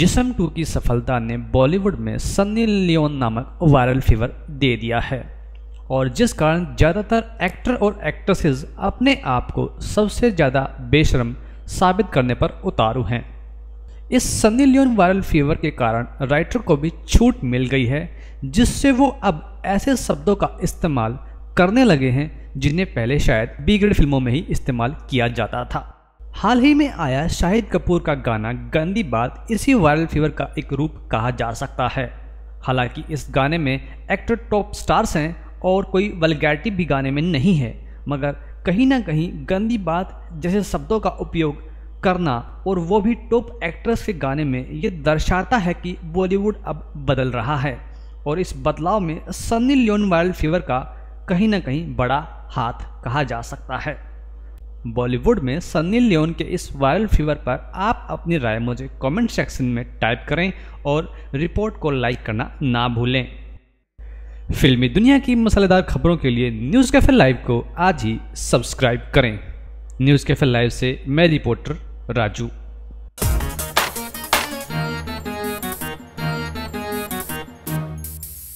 जिसम टू की सफलता ने बॉलीवुड में सन्नी लियोन नामक वायरल फीवर दे दिया है और जिस कारण ज़्यादातर एक्टर और एक्ट्रेसेस अपने आप को सबसे ज़्यादा बेशरम साबित करने पर उतारू हैं इस सन्नी लियोन वायरल फीवर के कारण राइटर को भी छूट मिल गई है जिससे वो अब ऐसे शब्दों का इस्तेमाल करने लगे हैं जिन्हें पहले शायद बी फिल्मों में ही इस्तेमाल किया जाता था हाल ही में आया शाहिद कपूर का गाना गंदी बात इसी वायरल फीवर का एक रूप कहा जा सकता है हालांकि इस गाने में एक्टर टॉप स्टार्स हैं और कोई वलगैटी भी गाने में नहीं है मगर कहीं ना कहीं गंदी बात जैसे शब्दों का उपयोग करना और वो भी टॉप एक्ट्रेस के गाने में ये दर्शाता है कि बॉलीवुड अब बदल रहा है और इस बदलाव में सनी लियोन वायरल फीवर का कहीं ना कहीं बड़ा हाथ कहा जा सकता है बॉलीवुड में सनी लियोन के इस वायरल फीवर पर आप अपनी राय मुझे कमेंट सेक्शन में टाइप करें और रिपोर्ट को लाइक करना ना भूलें फिल्मी दुनिया की मसालेदार खबरों के लिए न्यूज़ कैफे लाइव को आज ही सब्सक्राइब करें न्यूज़ कैफे लाइव से मैं रिपोर्टर राजू